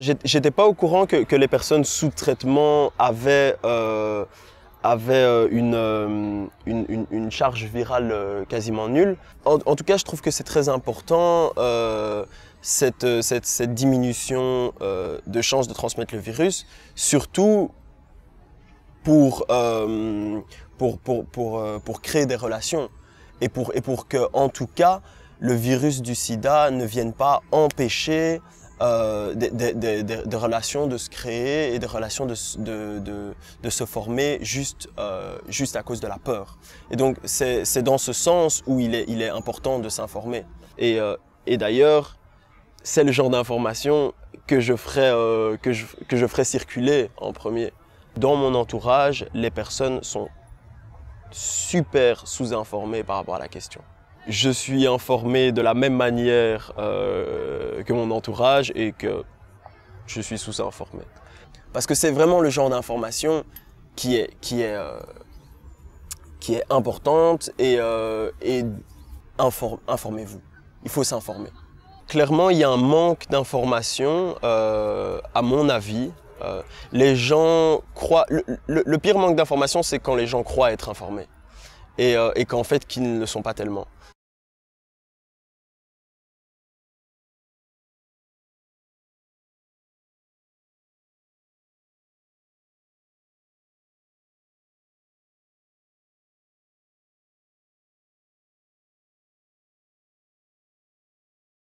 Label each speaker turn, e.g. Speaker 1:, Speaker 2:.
Speaker 1: J'étais pas au courant que, les
Speaker 2: personnes sous traitement avaient, euh, avaient euh, euh, une, une, charge virale quasiment nulle. En, tout cas, je trouve que c'est très important cette, cette, cette, diminution de chances de transmettre le virus, surtout pour, pour, pour, pour, pour créer des relations et pour, et pour que, en tout cas, le virus du sida ne vienne pas empêcher euh, des, relations de se créer et des relations de, se former euh, juste, à cause de la peur. Et donc c'est dans ce sens où il est, important de s'informer. Euh, et, d'ailleurs, c'est le genre d'information que, je que je ferai circuler en premier. Dans mon entourage, les personnes sont super sous-informées par rapport à la question je suis informé de la même manière euh, que mon entourage et que je suis sous-informé. Parce que c'est vraiment le genre d'information qui est, qui, est, euh, qui est importante et, euh, informez-vous. Il faut s'informer. Clairement, il y a un manque d'information, à mon avis. les gens croient. le pire manque d'information, c'est quand les gens croient être informés.
Speaker 1: Euh, et, qu'en fait, qui ne le sont pas tellement.